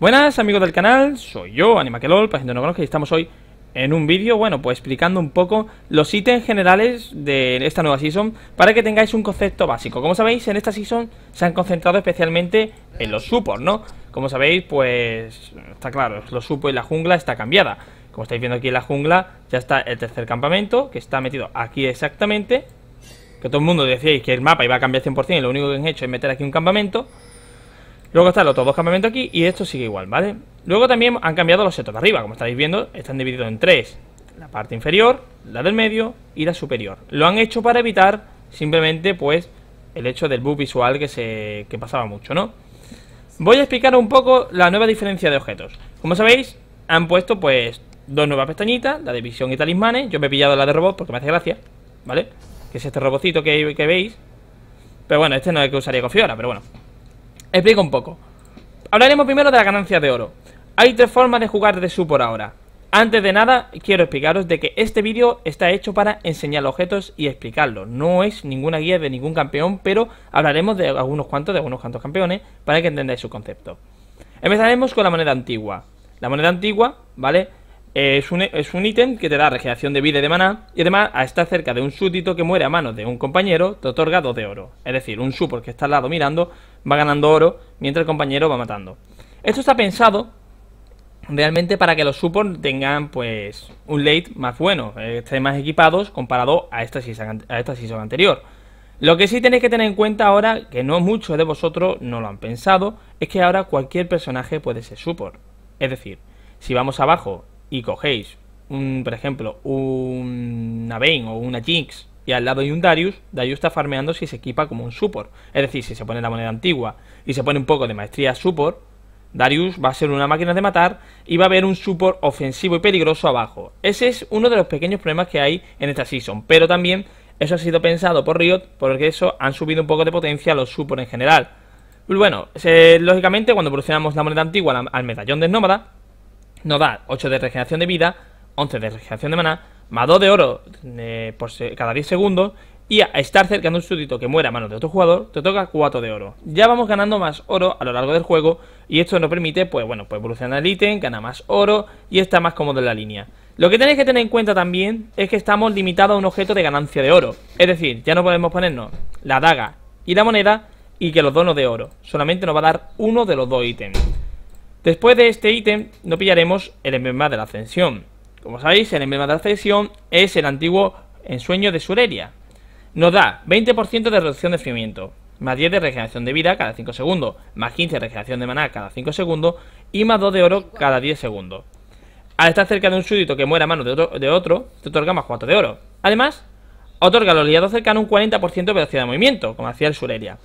Buenas amigos del canal, soy yo, Animakelol, para gente que no conozca, y estamos hoy en un vídeo, bueno, pues explicando un poco los ítems generales de esta nueva season para que tengáis un concepto básico. Como sabéis, en esta season se han concentrado especialmente en los supos, ¿no? Como sabéis, pues está claro, los supports y la jungla está cambiada. Como estáis viendo aquí en la jungla, ya está el tercer campamento, que está metido aquí exactamente. Que todo el mundo decíais que el mapa iba a cambiar 100% y lo único que han hecho es meter aquí un campamento. Luego están los otros dos campamentos aquí y esto sigue igual, ¿vale? Luego también han cambiado los setos de arriba, como estáis viendo, están divididos en tres. La parte inferior, la del medio y la superior. Lo han hecho para evitar simplemente, pues, el hecho del bug visual que, se, que pasaba mucho, ¿no? Voy a explicar un poco la nueva diferencia de objetos. Como sabéis, han puesto, pues, dos nuevas pestañitas, la de visión y talismanes. Yo me he pillado la de robot porque me hace gracia, ¿vale? Que es este robocito que, que veis. Pero bueno, este no es el que usaría con Fiora, pero bueno. Explico un poco. Hablaremos primero de la ganancia de oro. Hay tres formas de jugar de su por ahora. Antes de nada, quiero explicaros de que este vídeo está hecho para enseñar objetos y explicarlos. No es ninguna guía de ningún campeón, pero hablaremos de algunos cuantos, de algunos cuantos campeones, para que entendáis su concepto. Empezaremos con la moneda antigua. La moneda antigua, ¿vale? es, un, ítem que te da regeneración de vida y de maná, y además a estar cerca de un súbdito que muere a manos de un compañero, te otorga 2 de oro. Es decir, un support que está al lado mirando va ganando oro mientras el compañero va matando. Esto está pensado realmente para que los supor tengan pues un late más bueno, eh, estén más equipados comparado a esta season, a esta anterior. Lo que sí tenéis que tener en cuenta ahora, que no muchos de vosotros no lo han pensado, es que ahora cualquier personaje puede ser support. Es decir, si vamos abajo y cogéis, un, por ejemplo, una Vayne o una Jinx y al lado hay un Darius, Darius está farmeando si se equipa como un support. Es decir, si se pone la moneda antigua y se pone un poco de maestría support, Darius va a ser una máquina de matar y va a haber un support ofensivo y peligroso abajo. Ese es uno de los pequeños problemas que hay en esta season, pero también eso ha sido pensado por Riot porque eso han subido un poco de potencia a los support en general. Pues bueno, lógicamente cuando evolucionamos la moneda antigua al medallón de nómada, nos da 8 de regeneración de vida, 11 de regeneración de maná, más 2 de oro eh, por cada 10 segundos y a estar cerca de un súbdito que muera a manos de otro jugador, te toca 4 de oro. Ya vamos ganando más oro a lo largo del juego y esto nos permite, pues bueno, pues evolucionar el ítem, ganar más oro y está más cómodo en la línea. Lo que tenéis que tener en cuenta también es que estamos limitados a un objeto de ganancia de oro. Es decir, ya no podemos ponernos la daga y la moneda y que los dos de oro. Solamente nos va a dar uno de los dos ítems. Después de este ítem no pillaremos el emblema de la ascensión. Como sabéis, el emblema de la ascensión es el antiguo ensueño de sureria, Nos da 20% de reducción de enfriamiento, más 10 de regeneración de vida cada 5 segundos, más 15 de regeneración de maná cada 5 segundos y más 2 de oro cada 10 segundos. Al estar cerca de un súbdito que muera a mano de otro, te otorga más 4 de oro. Además, otorga a los liados cercanos un 40% de velocidad de movimiento, como hacía el sureria.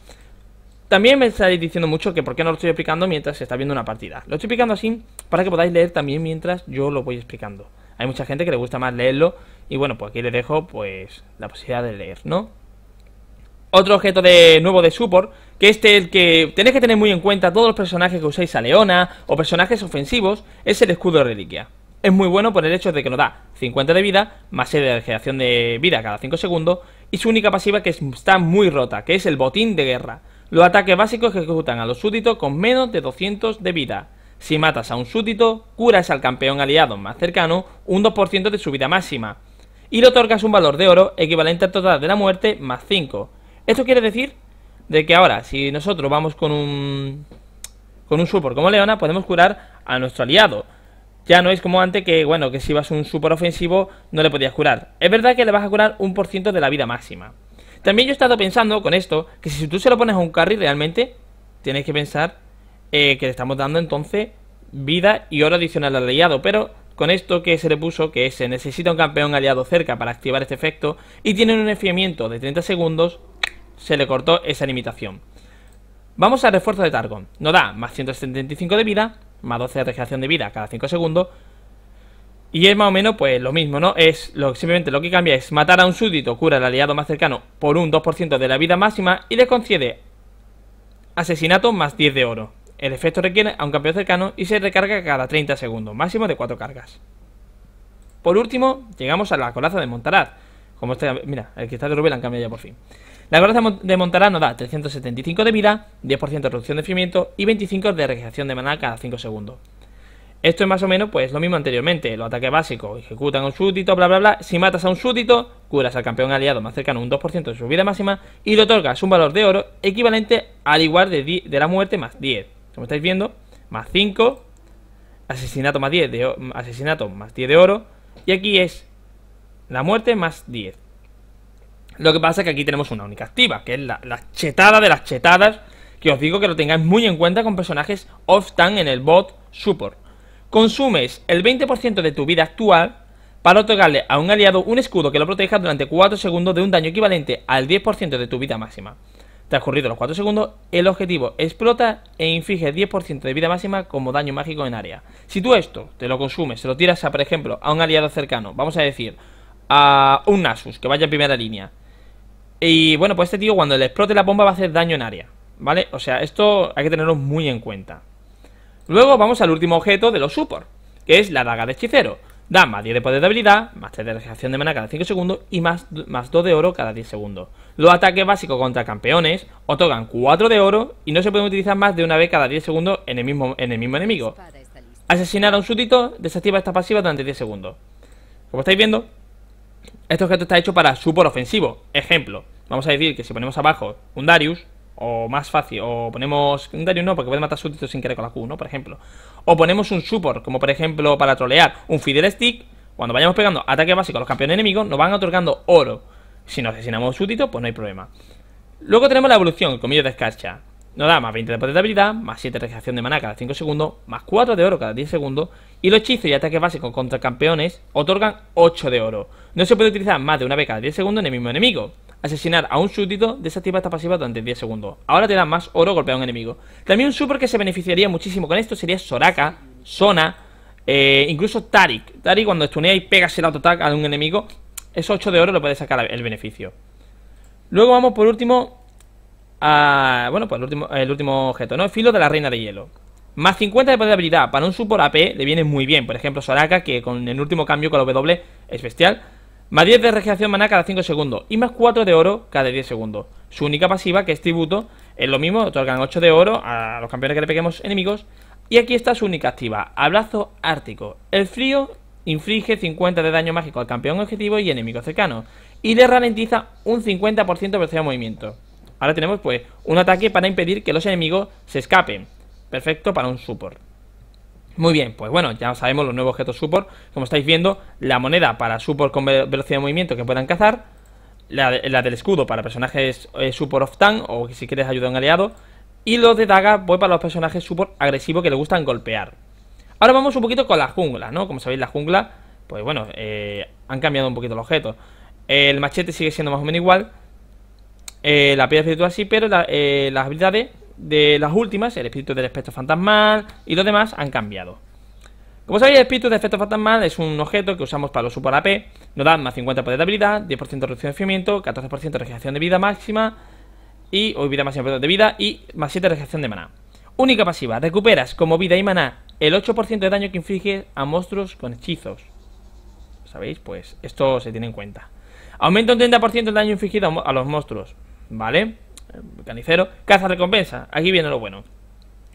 También me estáis diciendo mucho que por qué no lo estoy explicando mientras se está viendo una partida. Lo estoy explicando así para que podáis leer también mientras yo lo voy explicando. Hay mucha gente que le gusta más leerlo y bueno, pues aquí les dejo pues la posibilidad de leer, ¿no? Otro objeto de nuevo de support, que este el que tenéis que tener muy en cuenta todos los personajes que usáis a Leona o personajes ofensivos, es el escudo de reliquia. Es muy bueno por el hecho de que nos da 50 de vida, más 6 de generación de vida cada 5 segundos, y su única pasiva que está muy rota, que es el botín de guerra. Los ataques básicos ejecutan a los súbditos con menos de 200 de vida. Si matas a un súbdito, curas al campeón aliado más cercano un 2% de su vida máxima y le otorgas un valor de oro equivalente al total de la muerte más 5. Esto quiere decir de que ahora, si nosotros vamos con un con un support como Leona, podemos curar a nuestro aliado. Ya no es como antes que, bueno, que si vas un súper ofensivo no le podías curar. Es verdad que le vas a curar un por ciento de la vida máxima. También yo he estado pensando con esto, que si tú se lo pones a un carry realmente, tienes que pensar eh, que le estamos dando entonces vida y oro adicional al aliado, pero con esto que se le puso, que se necesita un campeón aliado cerca para activar este efecto, y tiene un enfriamiento de 30 segundos, se le cortó esa limitación. Vamos al refuerzo de Targon. Nos da más 175 de vida, más 12 de regeneración de vida cada 5 segundos, y es más o menos pues lo mismo, ¿no? Es lo, simplemente lo que cambia es matar a un súbdito, cura al aliado más cercano por un 2% de la vida máxima y le concede asesinato más 10 de oro. El efecto requiere a un campeón cercano y se recarga cada 30 segundos, máximo de 4 cargas. Por último, llegamos a la coraza de montarat Como está mira, el cristal de rubí la han cambiado ya por fin. La coraza de Montaraz nos da 375 de vida, 10% de reducción de enfriamiento y 25 de regeneración de maná cada 5 segundos. Esto es más o menos pues lo mismo anteriormente, los ataques básicos ejecutan un súbdito, bla bla bla, si matas a un súbdito, curas al campeón aliado más cercano un 2% de su vida máxima y le otorgas un valor de oro equivalente al igual de, la muerte más 10, como estáis viendo, más 5, asesinato más 10 de asesinato más 10 de oro y aquí es la muerte más 10. Lo que pasa es que aquí tenemos una única activa, que es la, chetada de las chetadas, que os digo que lo tengáis muy en cuenta con personajes off tan en el bot support. Consumes el 20% de tu vida actual para otorgarle a un aliado un escudo que lo proteja durante 4 segundos de un daño equivalente al 10% de tu vida máxima. Transcurridos los 4 segundos, el objetivo explota e inflige 10% de vida máxima como daño mágico en área. Si tú esto te lo consumes, se lo tiras a, por ejemplo, a un aliado cercano, vamos a decir, a un Nasus, que vaya en primera línea. Y bueno, pues este tío cuando le explote la bomba va a hacer daño en área, ¿vale? O sea, esto hay que tenerlo muy en cuenta. Luego vamos al último objeto de los supports, que es la daga de hechicero. Da más 10 de poder de habilidad, más 3 de regeneración de mana cada 5 segundos y más, más 2 de oro cada 10 segundos. Los ataques básicos contra campeones otorgan 4 de oro y no se pueden utilizar más de una vez cada 10 segundos en el mismo, en el mismo enemigo. Asesinar a un súbdito desactiva esta pasiva durante 10 segundos. Como estáis viendo, este objeto está hecho para support ofensivo. Ejemplo, vamos a decir que si ponemos abajo un Darius, o más fácil, o ponemos. un Darius no, porque puede matar súbditos sin querer con la Q, ¿no? Por ejemplo. O ponemos un support, como por ejemplo para trolear un Fidel Stick. Cuando vayamos pegando ataque básico a los campeones enemigos, nos van otorgando oro. Si nos asesinamos súbditos, pues no hay problema. Luego tenemos la evolución, el comillo de escarcha. Nos da más 20 de poder de habilidad, más 7 de regeneración de maná cada 5 segundos, más 4 de oro cada 10 segundos. Y los hechizos y ataques básicos contra campeones otorgan 8 de oro. No se puede utilizar más de una vez cada 10 segundos en el mismo enemigo asesinar a un súbdito, desactiva esta pasiva durante 10 segundos. Ahora te da más oro golpear a un enemigo. También un super que se beneficiaría muchísimo con esto sería Soraka, Sona, eh, incluso Tarik. Tarik cuando estunea y pegas el auto-attack a un enemigo, esos 8 de oro lo puede sacar el beneficio. Luego vamos por último a... Bueno, pues el último, el último objeto, ¿no? filo de la reina de hielo. Más 50 de poder de habilidad. Para un super AP le viene muy bien. Por ejemplo, Soraka, que con el último cambio con la W es bestial. Más 10 de regeneración maná cada 5 segundos y más 4 de oro cada 10 segundos. Su única pasiva, que es tributo, es lo mismo, otorgan 8 de oro a los campeones que le peguemos enemigos. Y aquí está su única activa, Abrazo Ártico. El frío inflige 50 de daño mágico al campeón objetivo y enemigo cercano. Y le ralentiza un 50% de velocidad de movimiento. Ahora tenemos pues un ataque para impedir que los enemigos se escapen. Perfecto para un support. Muy bien, pues bueno, ya sabemos los nuevos objetos support. Como estáis viendo, la moneda para support con velocidad de movimiento que puedan cazar. La, del escudo para personajes super eh, support of tank o si quieres ayuda a un aliado. Y los de daga, pues para los personajes support agresivos que le gustan golpear. Ahora vamos un poquito con la jungla, ¿no? Como sabéis, la jungla, pues bueno, eh, han cambiado un poquito los objetos. El machete sigue siendo más o menos igual. Eh, la piedra espiritual así, pero la, las habilidades de las últimas, el espíritu del espectro fantasmal y los demás han cambiado. Como sabéis, el espíritu de efecto fantasmal es un objeto que usamos para los super AP. Nos da más 50 poder de habilidad, 10% de reducción de enfriamiento, 14% de regeneración de vida máxima y o vida máxima de vida y más 7 de regeneración de maná. Única pasiva, recuperas como vida y maná el 8% de daño que infliges a monstruos con hechizos. ¿Sabéis? Pues esto se tiene en cuenta. Aumenta un 30% el daño infligido a los monstruos, ¿vale? Canicero, caza recompensa, aquí viene lo bueno.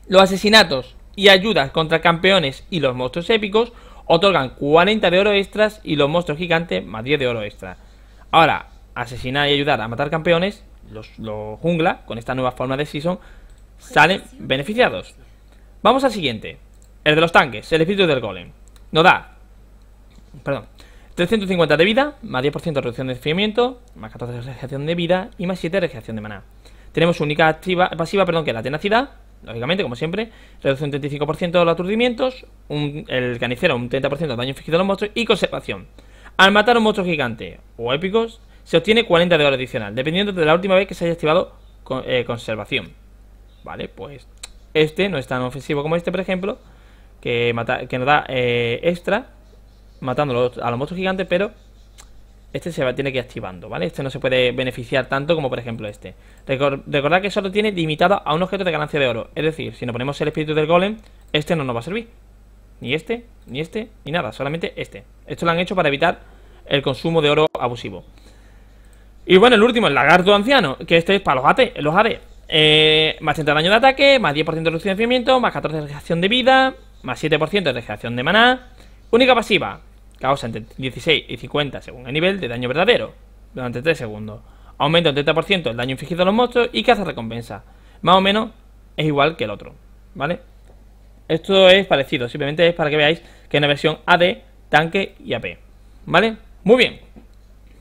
Los asesinatos y ayudas contra campeones y los monstruos épicos otorgan 40 de oro extras y los monstruos gigantes más 10 de oro extra. Ahora, asesinar y ayudar a matar campeones, los, los jungla, con esta nueva forma de season, salen beneficiados. Vamos al siguiente. El de los tanques, el espíritu del golem. No da... Perdón. 350 de vida, más 10% reducción de enfriamiento, más 14 de regeneración de vida y más 7 de regeneración de maná. Tenemos única activa, pasiva, perdón, que es la tenacidad, lógicamente, como siempre, reduce un 35% de los aturdimientos, el canicero un 30% de daño infligido a los monstruos y conservación. Al matar un monstruo gigante o épicos, se obtiene 40 de oro adicional, dependiendo de la última vez que se haya activado eh, conservación. Vale, pues este no es tan ofensivo como este, por ejemplo, que, mata, que nos da eh, extra matando a los monstruos gigantes, pero este se va, tiene que ir activando, ¿vale? Este no se puede beneficiar tanto como por ejemplo este. recordad que solo tiene limitado a un objeto de ganancia de oro. Es decir, si nos ponemos el espíritu del golem, este no nos va a servir. Ni este, ni este, ni nada, solamente este. Esto lo han hecho para evitar el consumo de oro abusivo. Y bueno, el último, el lagarto anciano, que este es para los AT, los AD. Eh, más 30 daño de ataque, más 10% de reducción de enfriamiento, más 14 de regeneración de vida, más 7% de regeneración de maná. Única pasiva, Causa entre 16 y 50 según el nivel de daño verdadero durante 3 segundos. Aumenta un 30% el daño infligido a los monstruos y caza recompensa. Más o menos es igual que el otro, ¿vale? Esto es parecido, simplemente es para que veáis que es una versión AD, tanque y AP, ¿vale? Muy bien,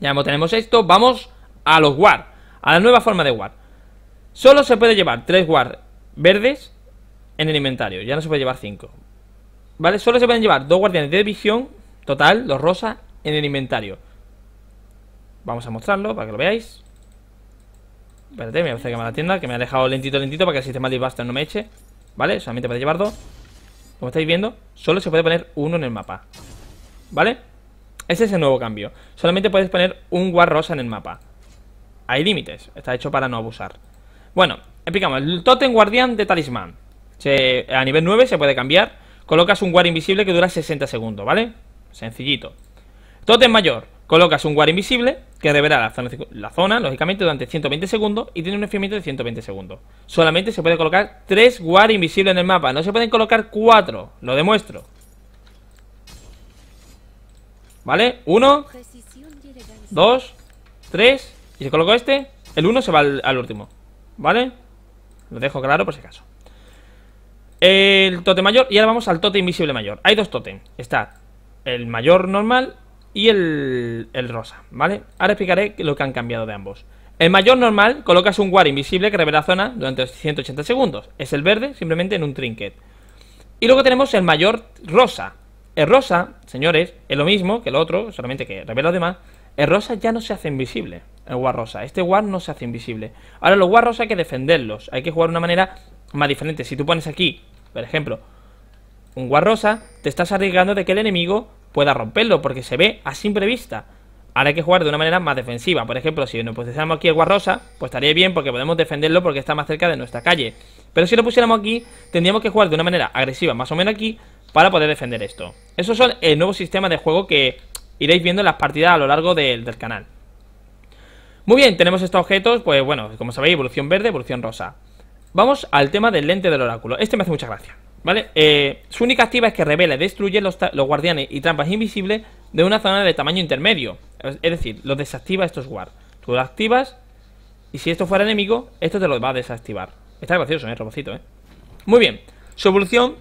ya hemos tenemos esto, vamos a los guard a la nueva forma de guard Solo se puede llevar 3 guard verdes en el inventario, ya no se puede llevar 5. ¿Vale? Solo se pueden llevar dos guardianes de visión total, los rosa en el inventario. Vamos a mostrarlo para que lo veáis. Espérate, me voy a que me la tienda, que me ha dejado lentito, lentito, para que el sistema de disbuster no me eche. ¿Vale? Solamente para llevar dos. Como estáis viendo, solo se puede poner uno en el mapa. ¿Vale? Ese es el nuevo cambio. Solamente puedes poner un guard Rosa en el mapa. Hay límites. Está hecho para no abusar. Bueno, explicamos. El Totem Guardián de Talismán. a nivel 9 se puede cambiar. Colocas un guard invisible que dura 60 segundos, ¿vale? Sencillito. Totem mayor. Colocas un guard invisible que reverá la zona, lógicamente, durante 120 segundos y tiene un enfriamiento de 120 segundos. Solamente se puede colocar 3 guard invisibles en el mapa. No se pueden colocar 4. Lo demuestro. ¿Vale? 1, 2, 3. Y se colocó este. El 1 se va al, último. ¿Vale? Lo dejo claro por si acaso. El tote mayor. Y ahora vamos al tote invisible mayor. Hay dos totem. Está el mayor normal y el, el rosa, ¿vale? Ahora explicaré lo que han cambiado de ambos. El mayor normal colocas un guard invisible que revela zona durante 180 segundos. Es el verde, simplemente en un trinket. Y luego tenemos el mayor rosa. El rosa, señores, es lo mismo que el otro, solamente que revela además. demás. El rosa ya no se hace invisible. El guard rosa. Este guard no se hace invisible. Ahora los guard rosa hay que defenderlos. Hay que jugar de una manera más diferente. Si tú pones aquí, por ejemplo, un guard rosa, te estás arriesgando de que el enemigo pueda romperlo, porque se ve a simple vista. Ahora hay que jugar de una manera más defensiva. Por ejemplo, si nos pusiéramos aquí el rosa pues estaría bien porque podemos defenderlo porque está más cerca de nuestra calle. Pero si lo pusiéramos aquí, tendríamos que jugar de una manera agresiva, más o menos aquí, para poder defender esto. Esos son el nuevo sistema de juego que iréis viendo en las partidas a lo largo del, del canal. Muy bien, tenemos estos objetos, pues bueno, como sabéis, evolución verde, evolución rosa. Vamos al tema del lente del oráculo. Este me hace mucha gracia. ¿Vale? Eh, su única activa es que revela y destruye los, los, guardianes y trampas invisibles de una zona de tamaño intermedio. Es decir, los desactiva estos guard. Tú los activas y si esto fuera enemigo, esto te lo va a desactivar. Está gracioso, ¿eh? Robocito, ¿eh? Muy bien. Su evolución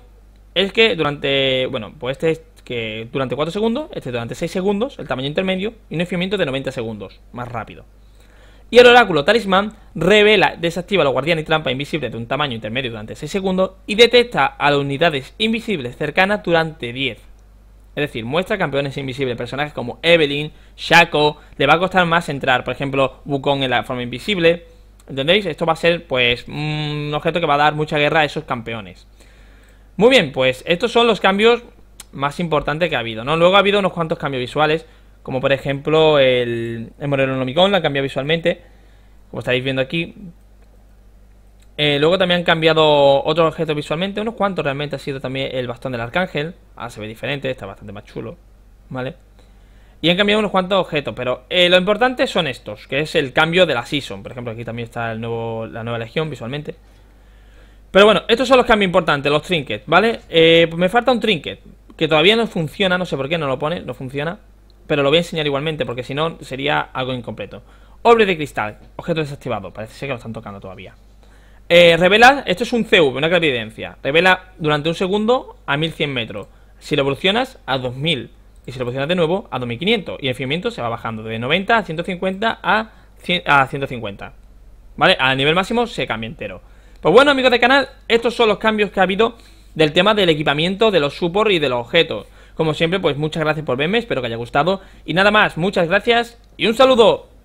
es que durante... Bueno, pues este que durante 4 segundos, este durante 6 segundos, el tamaño intermedio y un enfriamiento de 90 segundos. Más rápido. Y el oráculo talismán revela, desactiva los guardianes y trampa invisibles de un tamaño intermedio durante 6 segundos y detecta a las unidades invisibles cercanas durante 10. Es decir, muestra campeones invisibles, personajes como Evelyn, Shaco, le va a costar más entrar, por ejemplo, Wukong en la forma invisible. ¿Entendéis? Esto va a ser, pues, un objeto que va a dar mucha guerra a esos campeones. Muy bien, pues estos son los cambios más importantes que ha habido, ¿no? Luego ha habido unos cuantos cambios visuales como por ejemplo el, el Morenonomicon, la han cambiado visualmente, como estáis viendo aquí. Eh, luego también han cambiado otros objetos visualmente, unos cuantos realmente ha sido también el bastón del arcángel, ahora se ve diferente, está bastante más chulo, ¿vale? Y han cambiado unos cuantos objetos, pero eh, lo importante son estos, que es el cambio de la Season, por ejemplo aquí también está el nuevo, la nueva legión visualmente. Pero bueno, estos son los cambios importantes, los trinkets, ¿vale? Eh, pues me falta un trinket, que todavía no funciona, no sé por qué no lo pone, no funciona pero lo voy a enseñar igualmente porque si no sería algo incompleto. Obre de cristal, objeto desactivado, parece ser que lo están tocando todavía. Eh, revela, esto es un CV, una clarividencia. Revela durante un segundo a 1100 metros. Si lo evolucionas a 2000 y si lo evolucionas de nuevo a 2500 y el fiamiento se va bajando de 90 a 150 a, a 150. ¿Vale? Al nivel máximo se cambia entero. Pues bueno, amigos de canal, estos son los cambios que ha habido del tema del equipamiento, de los support y de los objetos. Como siempre, pues muchas gracias por verme, espero que haya gustado. Y nada más, muchas gracias y un saludo.